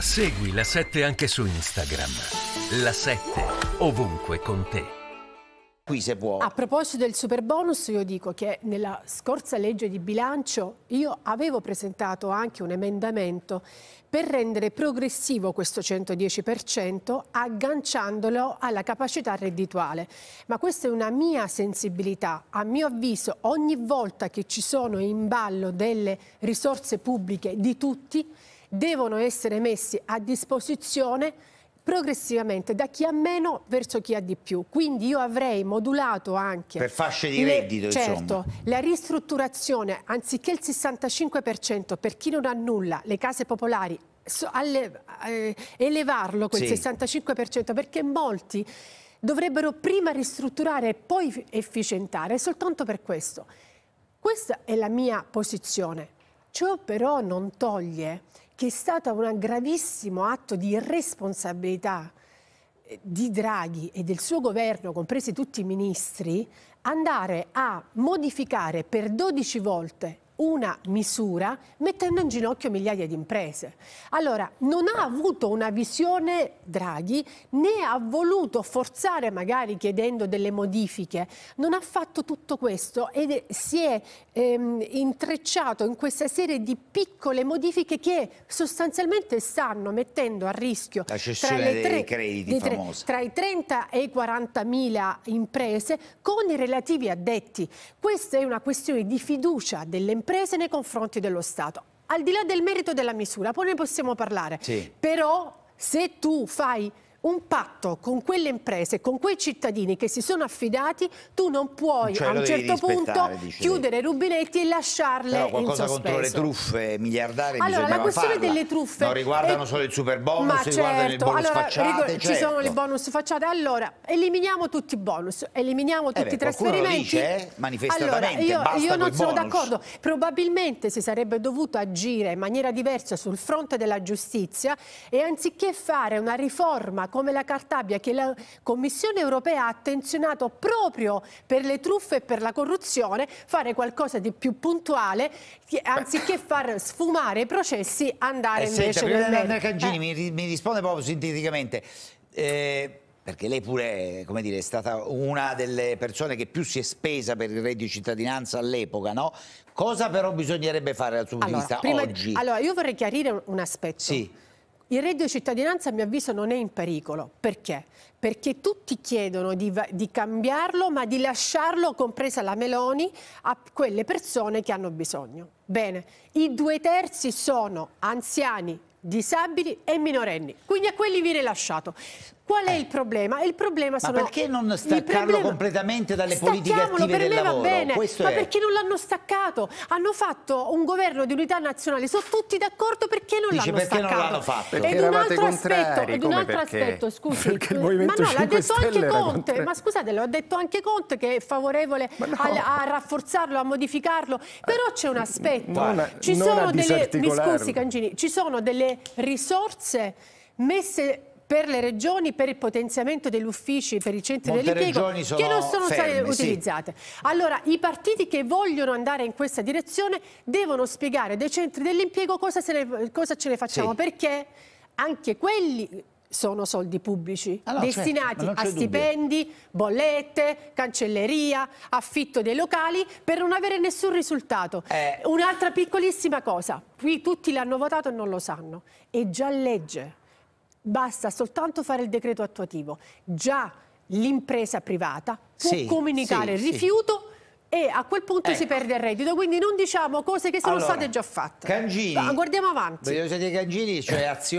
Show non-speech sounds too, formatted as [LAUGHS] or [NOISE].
Segui la 7 anche su Instagram. La 7 ovunque con te. Qui se vuoi. A proposito del super bonus, io dico che nella scorsa legge di bilancio io avevo presentato anche un emendamento per rendere progressivo questo 110% agganciandolo alla capacità reddituale. Ma questa è una mia sensibilità. A mio avviso ogni volta che ci sono in ballo delle risorse pubbliche di tutti devono essere messi a disposizione progressivamente da chi ha meno verso chi ha di più. Quindi io avrei modulato anche... Per fasce di le, reddito, certo, insomma. la ristrutturazione, anziché il 65% per chi non ha nulla, le case popolari, alle, eh, elevarlo quel sì. 65% perché molti dovrebbero prima ristrutturare e poi efficientare, soltanto per questo. Questa è la mia posizione. Ciò però non toglie che è stato un gravissimo atto di irresponsabilità eh, di Draghi e del suo governo, compresi tutti i ministri, andare a modificare per 12 volte una misura mettendo in ginocchio migliaia di imprese. Allora, non ha avuto una visione Draghi, né ha voluto forzare magari chiedendo delle modifiche, non ha fatto tutto questo ed si è ehm, intrecciato in questa serie di piccole modifiche che sostanzialmente stanno mettendo a rischio La tra, le tre, crediti tre, tra i 30 e i 40 mila imprese con i relativi addetti. Questa è una questione di fiducia delle imprese prese nei confronti dello Stato. Al di là del merito della misura, poi ne possiamo parlare. Sì. Però se tu fai un patto con quelle imprese, con quei cittadini che si sono affidati, tu non puoi cioè, a un certo punto chiudere i rubinetti e lasciarle in Però qualcosa contro le truffe miliardarie Allora, la questione farla. delle truffe non riguardano è... solo il superbonus, bonus, Ma certo. il bonus allora, facciate, certo. ci sono certo. le bonus facciate. Allora, eliminiamo tutti i bonus, eliminiamo eh tutti eh beh, i trasferimenti. Dice, eh, allora, io, io non sono d'accordo. Probabilmente si sarebbe dovuto agire in maniera diversa sul fronte della giustizia e anziché fare una riforma come la Cartabia che la Commissione europea ha attenzionato proprio per le truffe e per la corruzione fare qualcosa di più puntuale anziché far sfumare i processi andare eh, invece senta, nel eh, merito. Cangini eh. mi, mi, risponde proprio sinteticamente eh, perché lei pure dire, è stata una delle persone che più si è spesa per il reddito di cittadinanza all'epoca, no? Cosa però bisognerebbe fare dal suo punto allora, di vista prima, oggi? Allora, io vorrei chiarire un aspetto. Sì. Il reddito di cittadinanza, a mio avviso, non è in pericolo. Perché? Perché tutti chiedono di, di cambiarlo, ma di lasciarlo, compresa la Meloni, a quelle persone che hanno bisogno. Bene, i due terzi sono anziani disabili e minorenni. Quindi a quelli viene lasciato. Qual è eh. il problema? Il problema sono... ma perché non staccarlo problema... completamente dalle politiche attive per del lavoro? Bene, Questo ma è... perché non l'hanno staccato? Hanno fatto un governo di unità nazionale, sono tutti d'accordo perché non l'hanno staccato? Non l'hanno fatto? Perché ed un altro aspetto, ed un altro perché? aspetto, [LAUGHS] scusi, perché il Movimento ma no, l'ha detto anche Conte, ma scusate, l'ha detto anche Conte che è favorevole no. a, a, rafforzarlo, a modificarlo, però c'è un aspetto, non, ci, non sono delle... scusi, Cangini, ci sono delle risorse messe per le regioni, per il potenziamento degli uffici, per i centri dell'impiego che non sono ferme, state utilizzate. Sì. Allora, i partiti che vogliono andare in questa direzione devono spiegare dei centri dell'impiego cosa, cosa, ce ne facciamo, sì. perché anche quelli sono soldi pubblici allora, ah, certo, destinati a stipendi, bollette, cancelleria, affitto dei locali per non avere nessun risultato. Eh. Un'altra piccolissima cosa, qui tutti l'hanno votato e non lo sanno, è già legge, basta soltanto fare il decreto attuativo, già l'impresa privata può sì, comunicare sì, il rifiuto sì e a quel punto ecco. si perde il reddito. Quindi non diciamo cose che sono allora, state già fatte. Cangini, guardiamo avanti. Voglio sapere Cangini, cioè azioni.